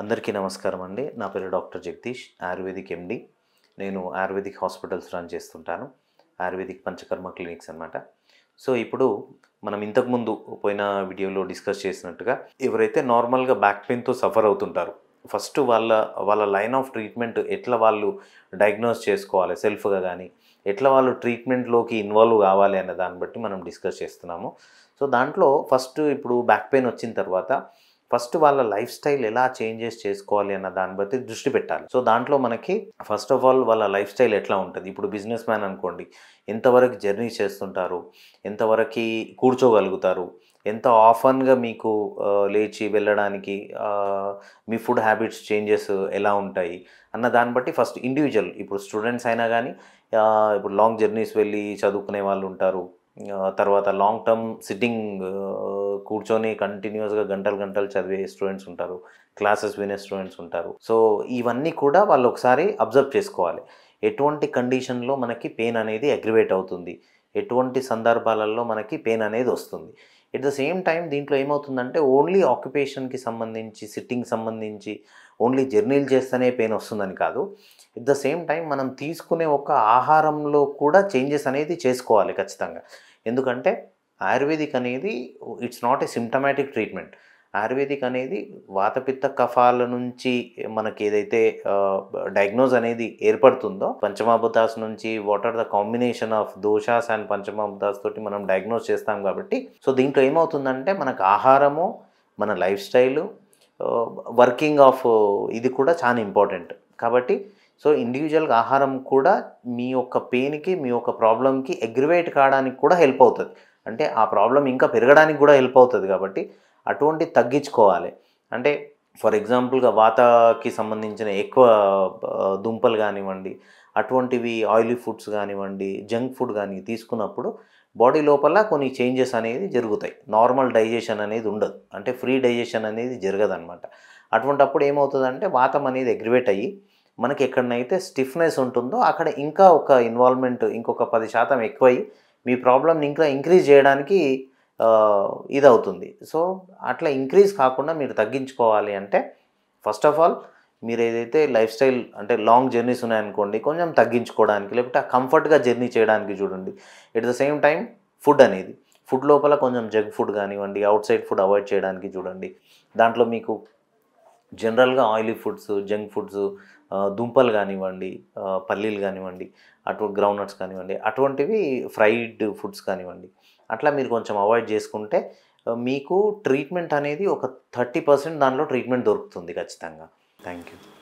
అందరికీ నమస్కారం అండి నా పేరు డాక్టర్ జగదీష్ ఆయుర్వేదిక్ ఎండి నేను ఆయుర్వేదిక్ హాస్పిటల్స్ రన్ చేస్తుంటాను ఆయుర్వేదిక్ పంచకర్మ క్లినిక్స్ అనమాట సో ఇప్పుడు మనం ఇంతకుముందు పోయిన వీడియోలో డిస్కస్ చేసినట్టుగా ఎవరైతే నార్మల్గా బ్యాక్ పెయిన్తో సఫర్ అవుతుంటారు ఫస్ట్ వాళ్ళ వాళ్ళ లైన్ ఆఫ్ ట్రీట్మెంట్ ఎట్లా వాళ్ళు డయాగ్నోస్ చేసుకోవాలి సెల్ఫ్గా కానీ ఎట్లా వాళ్ళు ట్రీట్మెంట్లోకి ఇన్వాల్వ్ కావాలి అనే దాన్ని బట్టి మనం డిస్కస్ చేస్తున్నాము సో దాంట్లో ఫస్ట్ ఇప్పుడు బ్యాక్ పెయిన్ వచ్చిన తర్వాత ఫస్ట్ వాళ్ళ లైఫ్ స్టైల్ ఎలా చేంజెస్ చేసుకోవాలి అన్న దాన్ని బట్టి దృష్టి పెట్టాలి సో దాంట్లో మనకి ఫస్ట్ ఆఫ్ ఆల్ వాళ్ళ లైఫ్ స్టైల్ ఎట్లా ఉంటుంది ఇప్పుడు బిజినెస్ మ్యాన్ అనుకోండి ఎంతవరకు జర్నీ చేస్తుంటారు ఎంతవరకు కూర్చోగలుగుతారు ఎంత ఆఫన్గా మీకు లేచి వెళ్ళడానికి మీ ఫుడ్ హ్యాబిట్స్ చేంజెస్ ఎలా ఉంటాయి అన్న దాన్ని బట్టి ఫస్ట్ ఇండివిజువల్ ఇప్పుడు స్టూడెంట్స్ అయినా కానీ ఇప్పుడు లాంగ్ జర్నీస్ వెళ్ళి చదువుకునే వాళ్ళు ఉంటారు తర్వాత లాంగ్ టర్మ్ సిట్టింగ్ కూర్చొని కంటిన్యూస్గా గంటలు గంటలు చదివే స్టూడెంట్స్ ఉంటారు క్లాసెస్ వినే స్టూడెంట్స్ ఉంటారు సో ఇవన్నీ కూడా వాళ్ళు ఒకసారి అబ్జర్వ్ చేసుకోవాలి ఎటువంటి కండిషన్లో మనకి పెయిన్ అనేది అగ్రివేట్ అవుతుంది ఎటువంటి సందర్భాలలో మనకి పెయిన్ అనేది వస్తుంది ఎట్ ద సేమ్ టైం దీంట్లో ఏమవుతుందంటే ఓన్లీ ఆక్యుపేషన్కి సంబంధించి సిట్టింగ్ సంబంధించి ఓన్లీ జర్నీలు చేస్తేనే పెయిన్ వస్తుందని కాదు ఎట్ ద సేమ్ టైం మనం తీసుకునే ఒక ఆహారంలో కూడా చేంజెస్ అనేది చేసుకోవాలి ఖచ్చితంగా ఎందుకంటే ఆయుర్వేదిక్ అనేది it's not a symptomatic treatment ayurvedic అనేది వాతపిత్త కఫాల నుంచి మనకి ఏదైతే డయాగ్నోజ్ అనేది ఏర్పడుతుందో పంచమాబుదాస్ నుంచి what are the combination of doshas and పంచమాబుదాస్ తోటి మనం డయాగ్నోజ్ చేస్తాం కాబట్టి సో దీంట్లో ఏమవుతుందంటే మనకు ఆహారము మన లైఫ్ స్టైలు వర్కింగ్ ఆఫ్ ఇది కూడా చాలా ఇంపార్టెంట్ కాబట్టి సో ఇండివిజువల్గా ఆహారం కూడా మీ యొక్క పెయిన్కి మీ యొక్క ప్రాబ్లంకి అగ్రివేట్ కావడానికి కూడా హెల్ప్ అవుతుంది అంటే ఆ ప్రాబ్లం ఇంకా పెరగడానికి కూడా హెల్ప్ అవుతుంది కాబట్టి అటువంటి తగ్గించుకోవాలి అంటే ఫర్ ఎగ్జాంపుల్గా వాతకి సంబంధించిన ఎక్కువ దుంపలు కానివ్వండి అటువంటివి ఆయిలీ ఫుడ్స్ కానివ్వండి జంక్ ఫుడ్ కానీ తీసుకున్నప్పుడు బాడీ లోపల కొన్ని చేంజెస్ అనేది జరుగుతాయి నార్మల్ డైజెషన్ అనేది ఉండదు అంటే ఫ్రీ డైజెషన్ అనేది జరగదనమాట అటువంటప్పుడు ఏమవుతుందంటే వాతం అనేది ఎగ్రివేట్ అయ్యి మనకి ఎక్కడనైతే స్టిఫ్నెస్ ఉంటుందో అక్కడ ఇంకా ఒక ఇన్వాల్వ్మెంట్ ఇంకొక పది శాతం ఎక్కువయ్యి మీ ప్రాబ్లమ్ని ఇంకా ఇంక్రీజ్ చేయడానికి ఇది అవుతుంది సో అట్లా ఇంక్రీజ్ కాకుండా మీరు తగ్గించుకోవాలి అంటే ఫస్ట్ ఆఫ్ ఆల్ మీరు ఏదైతే లైఫ్ స్టైల్ అంటే లాంగ్ జర్నీస్ ఉన్నాయనుకోండి కొంచెం తగ్గించుకోవడానికి లేకపోతే కంఫర్ట్గా జర్నీ చేయడానికి చూడండి at the same time food అనేది ఫుడ్ లోపల కొంచెం జంక్ ఫుడ్ కానివ్వండి అవుట్ సైడ్ ఫుడ్ అవాయిడ్ చేయడానికి చూడండి దాంట్లో మీకు జనరల్గా ఆయిలీ ఫుడ్స్ జంక్ ఫుడ్స్ దుంపలు కానివ్వండి పల్లీలు కానివ్వండి అటు గ్రౌండ్ నట్స్ కానివ్వండి అటువంటివి ఫ్రైడ్ ఫుడ్స్ కానివ్వండి అట్లా మీరు కొంచెం అవాయిడ్ చేసుకుంటే మీకు ట్రీట్మెంట్ అనేది ఒక థర్టీ పర్సెంట్ దానిలో ట్రీట్మెంట్ దొరుకుతుంది ఖచ్చితంగా థ్యాంక్ యూ